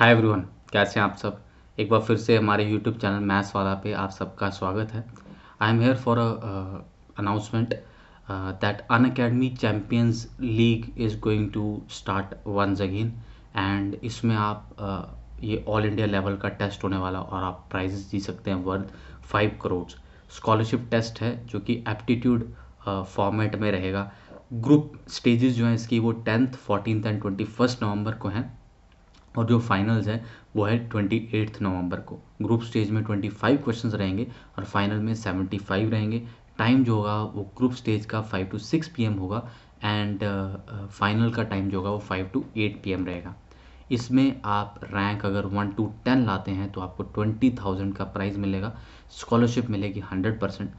hi everyone कैसे हैं आप सब एक बार फिर से हमारे यूट्यूब चैनल मैथ्स वाला पे आप सबका स्वागत है I am here for announcement that Unacademy champions league is going to start once again and इसमें आप uh, ये ऑल इंडिया लेवल का टेस्ट होने वाला और आप प्राइजेस जी सकते हैं worth five crore scholarship test है जो कि एप्टीट्यूड फॉर्मेट uh, में रहेगा ग्रुप स्टेजेस जो हैं इसकी वो tenth fourteen and twenty first November को हैं और जो फाइनल्स है वो है ट्वेंटी एट्थ नवंबर को ग्रुप स्टेज में ट्वेंटी फाइव क्वेश्चन रहेंगे और फाइनल में सेवेंटी फाइव रहेंगे टाइम जो होगा वो ग्रुप स्टेज का फाइव टू सिक्स पी होगा एंड फाइनल uh, uh का टाइम जो होगा वो फाइव टू एट पी रहेगा इसमें आप रैंक अगर वन टू टेन लाते हैं तो आपको ट्वेंटी थाउजेंड का प्राइज़ मिलेगा स्कॉलरशिप मिलेगी hundred percent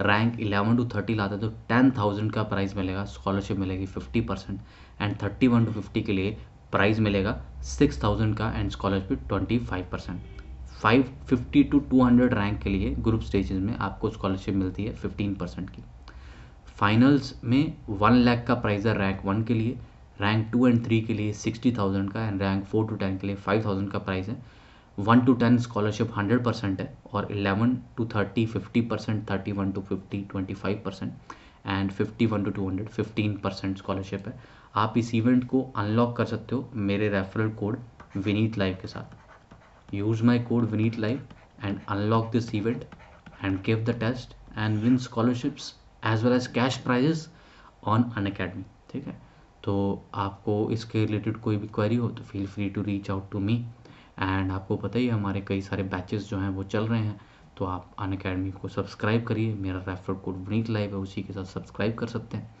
rank eleven to thirty लाते हैं तो टेन थाउजेंड का प्राइज़ मिलेगा स्कॉलरशिप मिलेगी fifty percent and thirty one to fifty के लिए प्राइज मिलेगा सिक्स थाउजेंड का and scholarship twenty five percent five fifty to two hundred rank के लिए ग्रुप स्टेजेस में आपको स्कॉलरशिप मिलती है फिफ्टीन परसेंट की फाइनल्स में वन लैख का प्राइज है रैंक वन के लिए रैंक टू एंड थ्री के लिए सिक्सटी थाउजेंड का and rank four to ten के लिए फाइव थाउजेंड का प्राइज़ है one to ten scholarship hundred percent है और eleven to thirty fifty percent thirty one to fifty twenty five percent and 51 to 200 15 percent scholarship है आप इस इवेंट को अनलॉक कर सकते हो मेरे रेफरल कोड विनीत लाइव के साथ use my code Vineet live and unlock this event and give the test and win scholarships as well as cash prizes on Unacademy ठीक है तो आपको इसके रिलेटेड कोई भी क्वेरी हो तो feel free to reach out to me and आपको पता ही है हमारे कई सारे बैचेस जो हैं वो चल रहे हैं तो आप अन अकेडमी को सब्सक्राइब करिए मेरा रेफर कोड वनीत लाइव है उसी के साथ सब्सक्राइब कर सकते हैं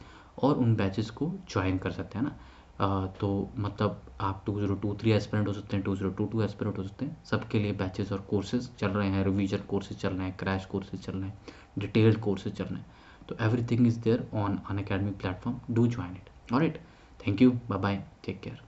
और उन बैचेस को ज्वाइन कर सकते हैं ना आ, तो मतलब आप two zero two three aspirant हो सकते हैं two zero two two aspirant हो सकते हैं सबके लिए बैचेस और कोर्सेज चल रहे हैं रिविजन कोर्सेज चल रहे हैं क्रैश कोर्सेज चल रहे हैं डिटेल्ड कोर्सेज चल रहे हैं तो everything is there on Unacademy platform do join it और it thank you bye bye take care